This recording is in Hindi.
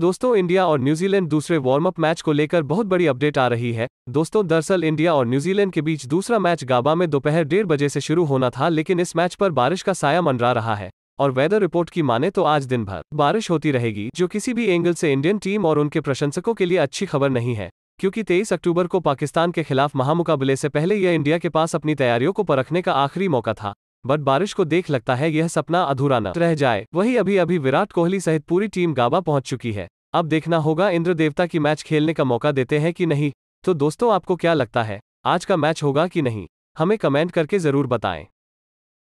दोस्तों इंडिया और न्यूजीलैंड दूसरे वार्म अप मैच को लेकर बहुत बड़ी अपडेट आ रही है दोस्तों दरअसल इंडिया और न्यूजीलैंड के बीच दूसरा मैच गाबा में दोपहर डेढ़ बजे से शुरू होना था लेकिन इस मैच पर बारिश का साया मंडरा रहा है और वेदर रिपोर्ट की माने तो आज दिन भर बारिश होती रहेगी जो किसी भी एंगल से इंडियन टीम और उनके प्रशंसकों के लिए अच्छी खबर नहीं है क्योंकि 23 अक्टूबर को पाकिस्तान के खिलाफ महामुकाबले से पहले यह इंडिया के पास अपनी तैयारियों को परखने का आखिरी मौका था बट बारिश को देख लगता है यह सपना अधूरा न रह जाए वही अभी अभी विराट कोहली सहित पूरी टीम गाबा पहुंच चुकी है अब देखना होगा इंद्र देवता की मैच खेलने का मौका देते हैं कि नहीं तो दोस्तों आपको क्या लगता है आज का मैच होगा कि नहीं हमें कमेंट करके जरूर बताएं